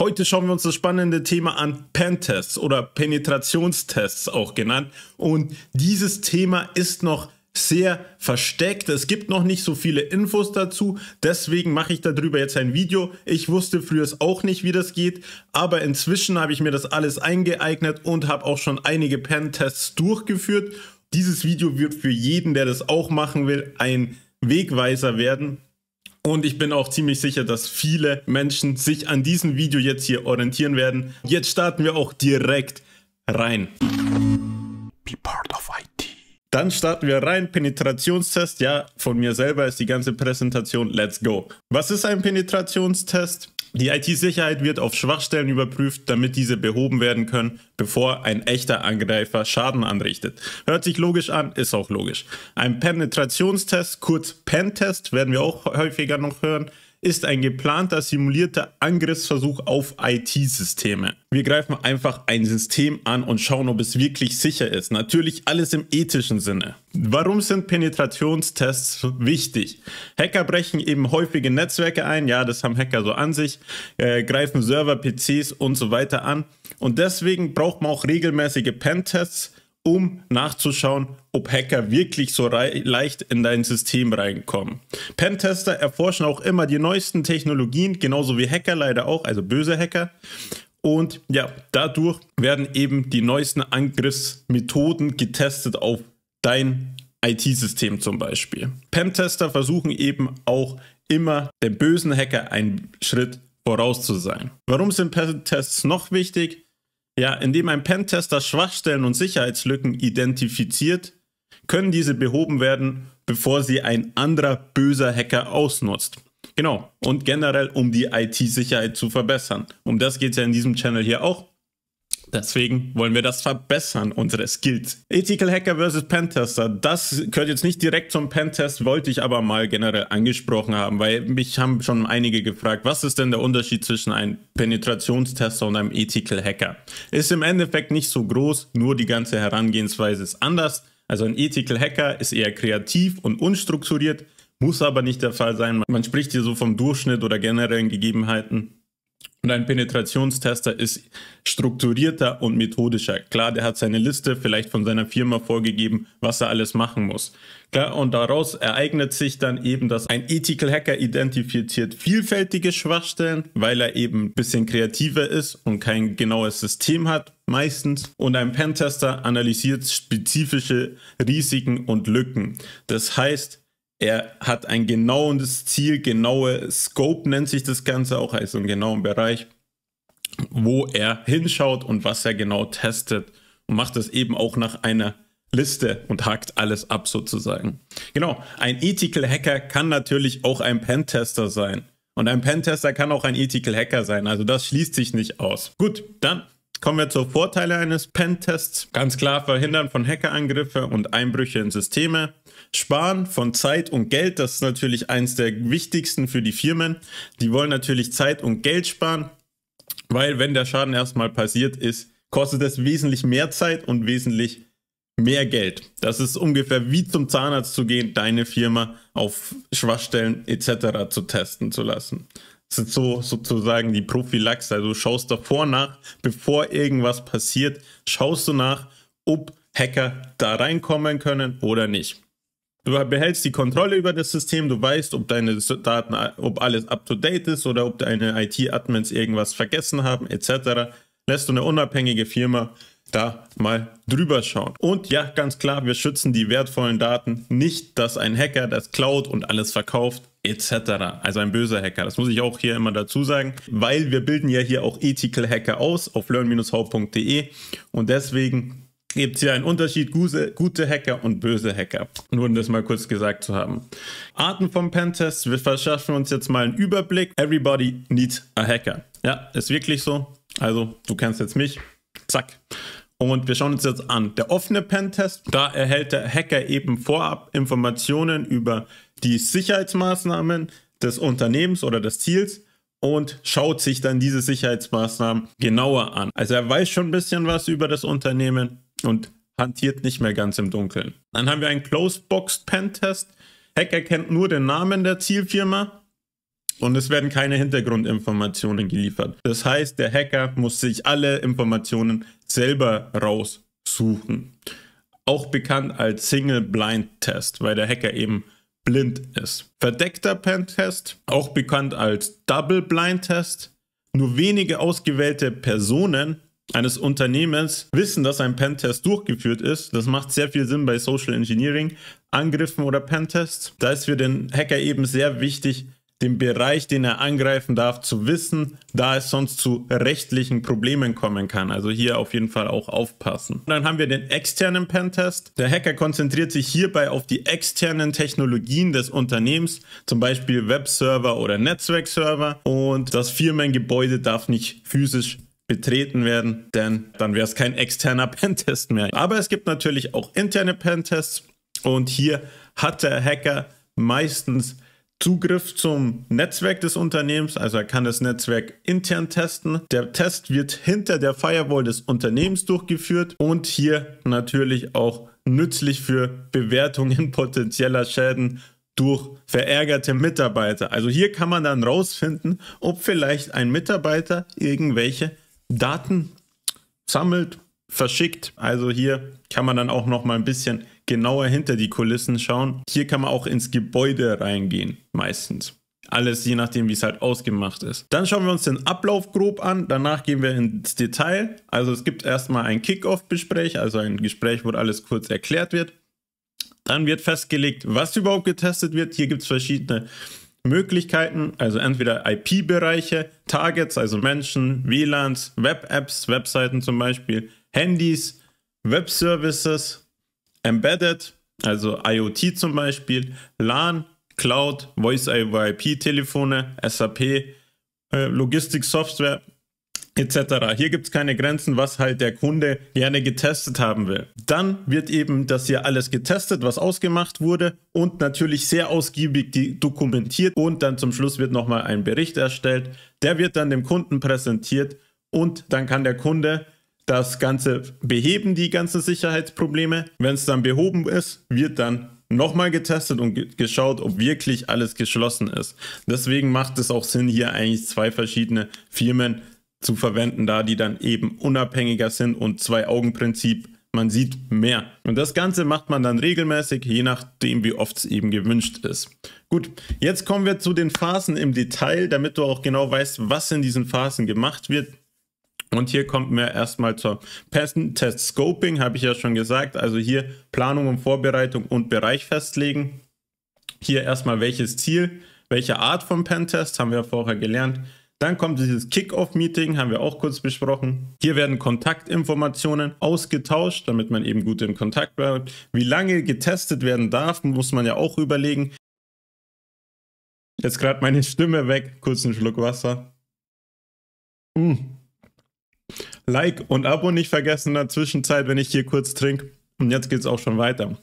Heute schauen wir uns das spannende Thema an Pentests oder Penetrationstests auch genannt. Und dieses Thema ist noch sehr versteckt. Es gibt noch nicht so viele Infos dazu. Deswegen mache ich darüber jetzt ein Video. Ich wusste früher auch nicht, wie das geht. Aber inzwischen habe ich mir das alles eingeeignet und habe auch schon einige Pentests durchgeführt. Dieses Video wird für jeden, der das auch machen will, ein Wegweiser werden. Und ich bin auch ziemlich sicher, dass viele Menschen sich an diesem Video jetzt hier orientieren werden. Jetzt starten wir auch direkt rein. Be part of IT. Dann starten wir rein. Penetrationstest. Ja, von mir selber ist die ganze Präsentation. Let's go. Was ist ein Penetrationstest? Die IT-Sicherheit wird auf Schwachstellen überprüft, damit diese behoben werden können, bevor ein echter Angreifer Schaden anrichtet. Hört sich logisch an, ist auch logisch. Ein Penetrationstest, kurz Pentest, werden wir auch häufiger noch hören, ist ein geplanter, simulierter Angriffsversuch auf IT-Systeme. Wir greifen einfach ein System an und schauen, ob es wirklich sicher ist. Natürlich alles im ethischen Sinne. Warum sind Penetrationstests wichtig? Hacker brechen eben häufige Netzwerke ein, ja, das haben Hacker so an sich, äh, greifen Server, PCs und so weiter an. Und deswegen braucht man auch regelmäßige Pentests, um nachzuschauen, ob Hacker wirklich so leicht in dein System reinkommen. Pentester erforschen auch immer die neuesten Technologien, genauso wie Hacker leider auch, also böse Hacker. Und ja, dadurch werden eben die neuesten Angriffsmethoden getestet auf dein IT-System zum Beispiel. Pentester versuchen eben auch immer dem bösen Hacker einen Schritt voraus zu sein. Warum sind Pentests noch wichtig? Ja, indem ein Pentester Schwachstellen und Sicherheitslücken identifiziert, können diese behoben werden, bevor sie ein anderer böser Hacker ausnutzt. Genau. Und generell, um die IT-Sicherheit zu verbessern. Um das geht es ja in diesem Channel hier auch. Deswegen wollen wir das verbessern, unsere Skills. Ethical Hacker vs. Pentester. Das gehört jetzt nicht direkt zum Pentest, wollte ich aber mal generell angesprochen haben, weil mich haben schon einige gefragt, was ist denn der Unterschied zwischen einem Penetrationstester und einem Ethical Hacker? Ist im Endeffekt nicht so groß, nur die ganze Herangehensweise ist anders. Also ein Ethical Hacker ist eher kreativ und unstrukturiert, muss aber nicht der Fall sein. Man spricht hier so vom Durchschnitt oder generellen Gegebenheiten. Und ein Penetrationstester ist strukturierter und methodischer. Klar, der hat seine Liste vielleicht von seiner Firma vorgegeben, was er alles machen muss. Klar, und daraus ereignet sich dann eben, dass ein Ethical Hacker identifiziert vielfältige Schwachstellen, weil er eben ein bisschen kreativer ist und kein genaues System hat, meistens. Und ein Pentester analysiert spezifische Risiken und Lücken. Das heißt, er hat ein genaues Ziel, genaue Scope nennt sich das Ganze auch, also einen genauen Bereich, wo er hinschaut und was er genau testet und macht das eben auch nach einer Liste und hakt alles ab sozusagen. Genau, ein Ethical Hacker kann natürlich auch ein Pentester sein. Und ein Pentester kann auch ein Ethical Hacker sein, also das schließt sich nicht aus. Gut, dann Kommen wir zur Vorteile eines Pentests. Ganz klar verhindern von Hackerangriffe und Einbrüche in Systeme. Sparen von Zeit und Geld, das ist natürlich eines der wichtigsten für die Firmen. Die wollen natürlich Zeit und Geld sparen, weil wenn der Schaden erstmal passiert ist, kostet es wesentlich mehr Zeit und wesentlich mehr Geld. Das ist ungefähr wie zum Zahnarzt zu gehen, deine Firma auf Schwachstellen etc. zu testen zu lassen. Das sind so sozusagen die Prophylaxe. Also du schaust davor nach, bevor irgendwas passiert, schaust du nach, ob Hacker da reinkommen können oder nicht. Du behältst die Kontrolle über das System, du weißt, ob deine Daten, ob alles up to date ist oder ob deine IT-Admins irgendwas vergessen haben, etc. Lässt du eine unabhängige Firma da mal drüber schauen. Und ja, ganz klar, wir schützen die wertvollen Daten nicht, dass ein Hacker das klaut und alles verkauft etc. Also ein böser Hacker. Das muss ich auch hier immer dazu sagen, weil wir bilden ja hier auch Ethical Hacker aus auf learn-how.de und deswegen gibt es hier einen Unterschied, gute, gute Hacker und böse Hacker. Nur um das mal kurz gesagt zu haben. Arten von Pentests, wir verschaffen uns jetzt mal einen Überblick. Everybody needs a hacker. Ja, ist wirklich so. Also, du kennst jetzt mich. Zack. Und wir schauen uns jetzt an. Der offene Pentest, da erhält der Hacker eben vorab Informationen über die Sicherheitsmaßnahmen des Unternehmens oder des Ziels und schaut sich dann diese Sicherheitsmaßnahmen genauer an. Also er weiß schon ein bisschen was über das Unternehmen und hantiert nicht mehr ganz im Dunkeln. Dann haben wir einen Closed Box Pen Test. Hacker kennt nur den Namen der Zielfirma und es werden keine Hintergrundinformationen geliefert. Das heißt, der Hacker muss sich alle Informationen selber raussuchen. Auch bekannt als Single Blind Test, weil der Hacker eben blind ist. Verdeckter Pentest, auch bekannt als Double Blind Test. Nur wenige ausgewählte Personen eines Unternehmens wissen, dass ein Pentest durchgeführt ist. Das macht sehr viel Sinn bei Social Engineering, Angriffen oder Pentests. Da ist für den Hacker eben sehr wichtig, den Bereich, den er angreifen darf, zu wissen, da es sonst zu rechtlichen Problemen kommen kann. Also hier auf jeden Fall auch aufpassen. Und dann haben wir den externen Pentest. Der Hacker konzentriert sich hierbei auf die externen Technologien des Unternehmens, zum Beispiel Webserver oder Netzwerkserver. Und das Firmengebäude darf nicht physisch betreten werden, denn dann wäre es kein externer Pentest mehr. Aber es gibt natürlich auch interne Pentests und hier hat der Hacker meistens Zugriff zum Netzwerk des Unternehmens, also er kann das Netzwerk intern testen. Der Test wird hinter der Firewall des Unternehmens durchgeführt und hier natürlich auch nützlich für Bewertungen potenzieller Schäden durch verärgerte Mitarbeiter. Also hier kann man dann rausfinden, ob vielleicht ein Mitarbeiter irgendwelche Daten sammelt, verschickt. Also hier kann man dann auch noch mal ein bisschen genauer hinter die Kulissen schauen. Hier kann man auch ins Gebäude reingehen, meistens. Alles je nachdem, wie es halt ausgemacht ist. Dann schauen wir uns den Ablauf grob an. Danach gehen wir ins Detail. Also es gibt erstmal ein kickoff off gespräch also ein Gespräch, wo alles kurz erklärt wird. Dann wird festgelegt, was überhaupt getestet wird. Hier gibt es verschiedene Möglichkeiten, also entweder IP-Bereiche, Targets, also Menschen, WLANs, Web-Apps, Webseiten zum Beispiel, Handys, Web-Services, Embedded, also IoT zum Beispiel, LAN, Cloud, Voice-over-IP-Telefone, SAP, äh, Logistik-Software etc. Hier gibt es keine Grenzen, was halt der Kunde gerne getestet haben will. Dann wird eben das hier alles getestet, was ausgemacht wurde und natürlich sehr ausgiebig dokumentiert und dann zum Schluss wird nochmal ein Bericht erstellt. Der wird dann dem Kunden präsentiert und dann kann der Kunde das Ganze beheben, die ganzen Sicherheitsprobleme. Wenn es dann behoben ist, wird dann nochmal getestet und geschaut, ob wirklich alles geschlossen ist. Deswegen macht es auch Sinn, hier eigentlich zwei verschiedene Firmen zu verwenden, da die dann eben unabhängiger sind und zwei Augenprinzip, man sieht mehr. Und das Ganze macht man dann regelmäßig, je nachdem, wie oft es eben gewünscht ist. Gut, jetzt kommen wir zu den Phasen im Detail, damit du auch genau weißt, was in diesen Phasen gemacht wird. Und hier kommt mir erstmal zur Passentest Scoping, habe ich ja schon gesagt. Also hier Planung und Vorbereitung und Bereich festlegen. Hier erstmal welches Ziel, welche Art von Pentest, haben wir vorher gelernt. Dann kommt dieses Kick-Off-Meeting, haben wir auch kurz besprochen. Hier werden Kontaktinformationen ausgetauscht, damit man eben gut in Kontakt bleibt. Wie lange getestet werden darf, muss man ja auch überlegen. Jetzt gerade meine Stimme weg, kurz einen Schluck Wasser. Mmh. Like und Abo nicht vergessen in der Zwischenzeit, wenn ich hier kurz trinke. Und jetzt geht es auch schon weiter.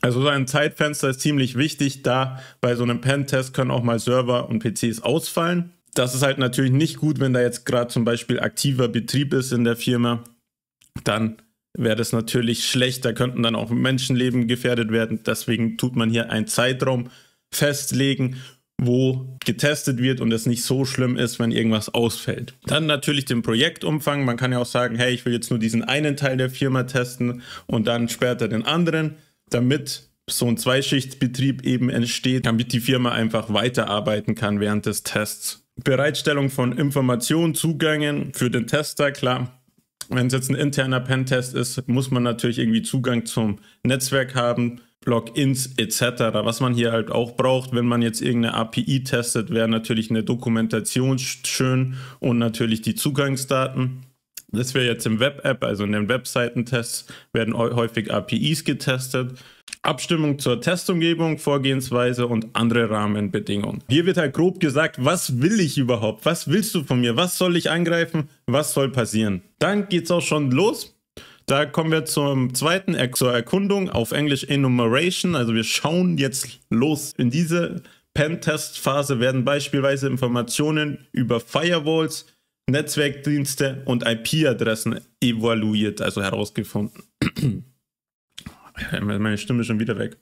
Also so ein Zeitfenster ist ziemlich wichtig, da bei so einem Pentest können auch mal Server und PCs ausfallen. Das ist halt natürlich nicht gut, wenn da jetzt gerade zum Beispiel aktiver Betrieb ist in der Firma. Dann wäre das natürlich schlecht. Da könnten dann auch Menschenleben gefährdet werden. Deswegen tut man hier einen Zeitraum festlegen wo getestet wird und es nicht so schlimm ist, wenn irgendwas ausfällt. Dann natürlich den Projektumfang. Man kann ja auch sagen, hey, ich will jetzt nur diesen einen Teil der Firma testen und dann später den anderen, damit so ein Zweischichtbetrieb eben entsteht, damit die Firma einfach weiterarbeiten kann während des Tests. Bereitstellung von Informationen, Zugängen für den Tester, klar. Wenn es jetzt ein interner Pentest ist, muss man natürlich irgendwie Zugang zum Netzwerk haben, Logins etc. Was man hier halt auch braucht, wenn man jetzt irgendeine API testet, wäre natürlich eine Dokumentation schön und natürlich die Zugangsdaten. Das wäre jetzt im Web-App, also in den Webseitentests, werden häufig APIs getestet. Abstimmung zur Testumgebung, Vorgehensweise und andere Rahmenbedingungen. Hier wird halt grob gesagt, was will ich überhaupt? Was willst du von mir? Was soll ich angreifen? Was soll passieren? Dann geht es auch schon los da kommen wir zum zweiten, zur Erkundung, auf Englisch Enumeration. Also wir schauen jetzt los in diese Pentest-Phase werden beispielsweise Informationen über Firewalls, Netzwerkdienste und IP-Adressen evaluiert, also herausgefunden. Meine Stimme ist schon wieder weg.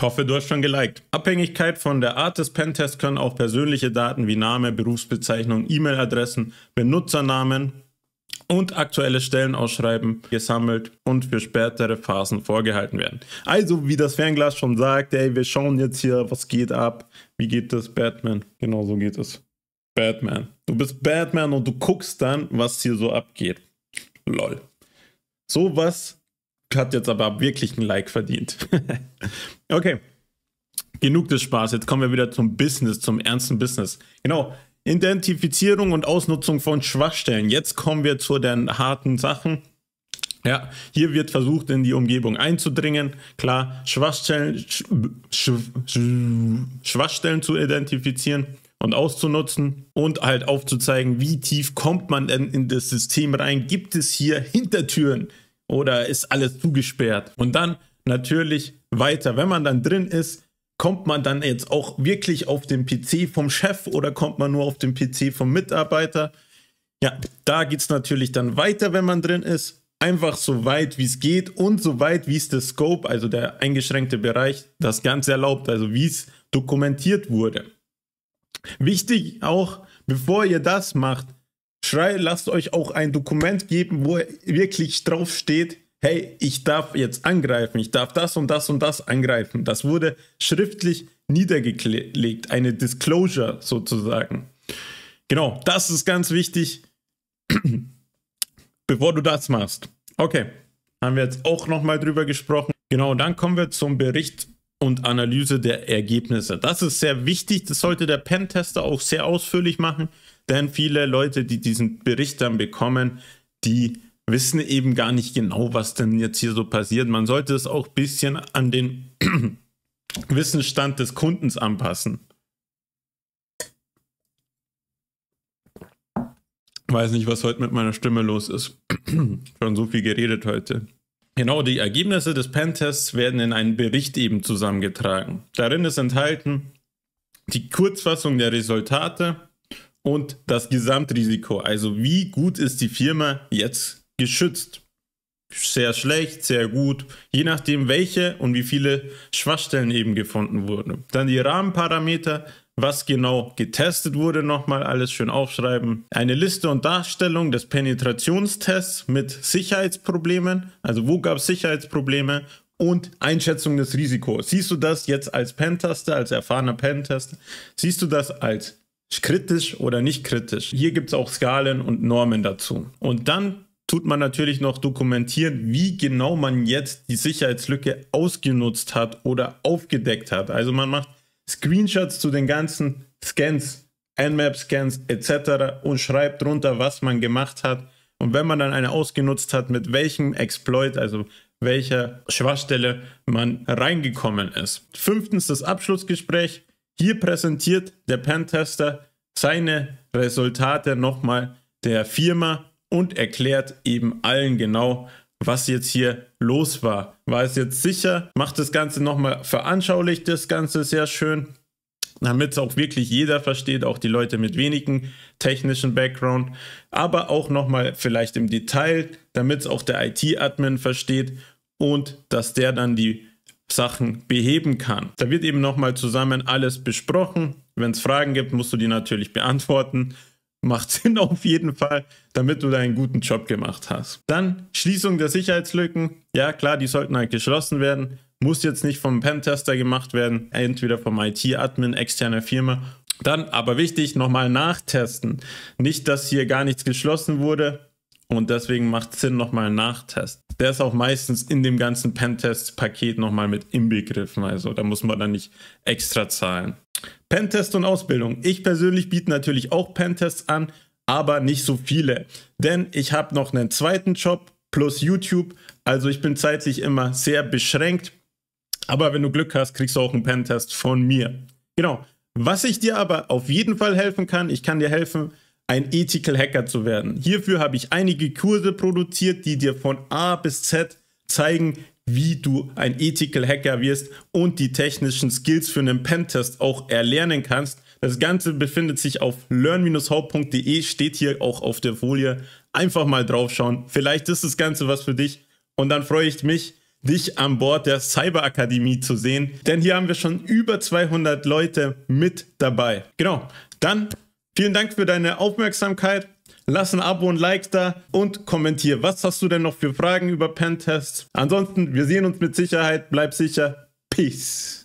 Hoffe, du hast schon geliked. Abhängigkeit von der Art des Pentests können auch persönliche Daten wie Name, Berufsbezeichnung, E-Mail-Adressen, Benutzernamen und aktuelle Stellenausschreiben gesammelt und für spätere Phasen vorgehalten werden. Also, wie das Fernglas schon sagt, ey, wir schauen jetzt hier, was geht ab, wie geht das Batman? Genau so geht es. Batman. Du bist Batman und du guckst dann, was hier so abgeht. Lol. Sowas hat jetzt aber wirklich ein Like verdient. okay. Genug des Spaß, jetzt kommen wir wieder zum Business, zum ernsten Business. Genau, Identifizierung und Ausnutzung von Schwachstellen. Jetzt kommen wir zu den harten Sachen. Ja, hier wird versucht, in die Umgebung einzudringen. Klar, Schwachstellen, sch, sch, sch, Schwachstellen zu identifizieren und auszunutzen und halt aufzuzeigen, wie tief kommt man denn in das System rein? Gibt es hier Hintertüren oder ist alles zugesperrt? Und dann natürlich weiter, wenn man dann drin ist, kommt man dann jetzt auch wirklich auf den PC vom Chef oder kommt man nur auf den PC vom Mitarbeiter? Ja, da geht es natürlich dann weiter, wenn man drin ist. Einfach so weit, wie es geht und so weit, wie es der Scope, also der eingeschränkte Bereich, das Ganze erlaubt, also wie es dokumentiert wurde. Wichtig auch, bevor ihr das macht, schrei, lasst euch auch ein Dokument geben, wo wirklich drauf steht, hey, ich darf jetzt angreifen, ich darf das und das und das angreifen. Das wurde schriftlich niedergelegt, eine Disclosure sozusagen. Genau, das ist ganz wichtig, bevor du das machst. Okay, haben wir jetzt auch nochmal drüber gesprochen. Genau, dann kommen wir zum Bericht und Analyse der Ergebnisse. Das ist sehr wichtig, das sollte der Pentester auch sehr ausführlich machen, denn viele Leute, die diesen Bericht dann bekommen, die wissen eben gar nicht genau, was denn jetzt hier so passiert. Man sollte es auch ein bisschen an den Wissensstand des Kundens anpassen. Weiß nicht, was heute mit meiner Stimme los ist. Schon so viel geredet heute. Genau, die Ergebnisse des Pentests werden in einen Bericht eben zusammengetragen. Darin ist enthalten die Kurzfassung der Resultate und das Gesamtrisiko. Also wie gut ist die Firma jetzt geschützt. Sehr schlecht, sehr gut, je nachdem welche und wie viele Schwachstellen eben gefunden wurden. Dann die Rahmenparameter, was genau getestet wurde, nochmal alles schön aufschreiben. Eine Liste und Darstellung des Penetrationstests mit Sicherheitsproblemen, also wo gab es Sicherheitsprobleme und Einschätzung des Risikos. Siehst du das jetzt als Pentester, als erfahrener Pentester, siehst du das als kritisch oder nicht kritisch? Hier gibt es auch Skalen und Normen dazu. Und dann tut man natürlich noch dokumentieren, wie genau man jetzt die Sicherheitslücke ausgenutzt hat oder aufgedeckt hat. Also man macht Screenshots zu den ganzen Scans, Nmap-Scans etc. und schreibt drunter, was man gemacht hat. Und wenn man dann eine ausgenutzt hat, mit welchem Exploit, also welcher Schwachstelle man reingekommen ist. Fünftens das Abschlussgespräch. Hier präsentiert der Pentester seine Resultate nochmal der Firma und erklärt eben allen genau, was jetzt hier los war. War es jetzt sicher? Macht das Ganze nochmal veranschaulicht, das Ganze sehr schön, damit es auch wirklich jeder versteht, auch die Leute mit wenigen technischen Background, aber auch nochmal vielleicht im Detail, damit es auch der IT-Admin versteht und dass der dann die Sachen beheben kann. Da wird eben nochmal zusammen alles besprochen. Wenn es Fragen gibt, musst du die natürlich beantworten macht Sinn auf jeden Fall, damit du deinen guten Job gemacht hast. Dann Schließung der Sicherheitslücken. Ja, klar, die sollten halt geschlossen werden. Muss jetzt nicht vom Pentester gemacht werden, entweder vom IT-Admin, externer Firma. Dann aber wichtig, nochmal nachtesten. Nicht, dass hier gar nichts geschlossen wurde, und deswegen macht es Sinn, nochmal einen Nachtest. Der ist auch meistens in dem ganzen Pentest-Paket nochmal mit inbegriffen. Also da muss man dann nicht extra zahlen. Pentest und Ausbildung. Ich persönlich biete natürlich auch Pentests an, aber nicht so viele. Denn ich habe noch einen zweiten Job plus YouTube. Also ich bin zeitlich immer sehr beschränkt. Aber wenn du Glück hast, kriegst du auch einen Pentest von mir. Genau. Was ich dir aber auf jeden Fall helfen kann, ich kann dir helfen, ein Ethical Hacker zu werden. Hierfür habe ich einige Kurse produziert, die dir von A bis Z zeigen, wie du ein Ethical Hacker wirst und die technischen Skills für einen Pentest auch erlernen kannst. Das Ganze befindet sich auf learn hauptde steht hier auch auf der Folie. Einfach mal draufschauen. Vielleicht ist das Ganze was für dich. Und dann freue ich mich, dich an Bord der Cyberakademie zu sehen. Denn hier haben wir schon über 200 Leute mit dabei. Genau. Dann vielen Dank für deine Aufmerksamkeit. Lass ein Abo und Like da und kommentier. Was hast du denn noch für Fragen über Pentests? Ansonsten, wir sehen uns mit Sicherheit. Bleib sicher. Peace.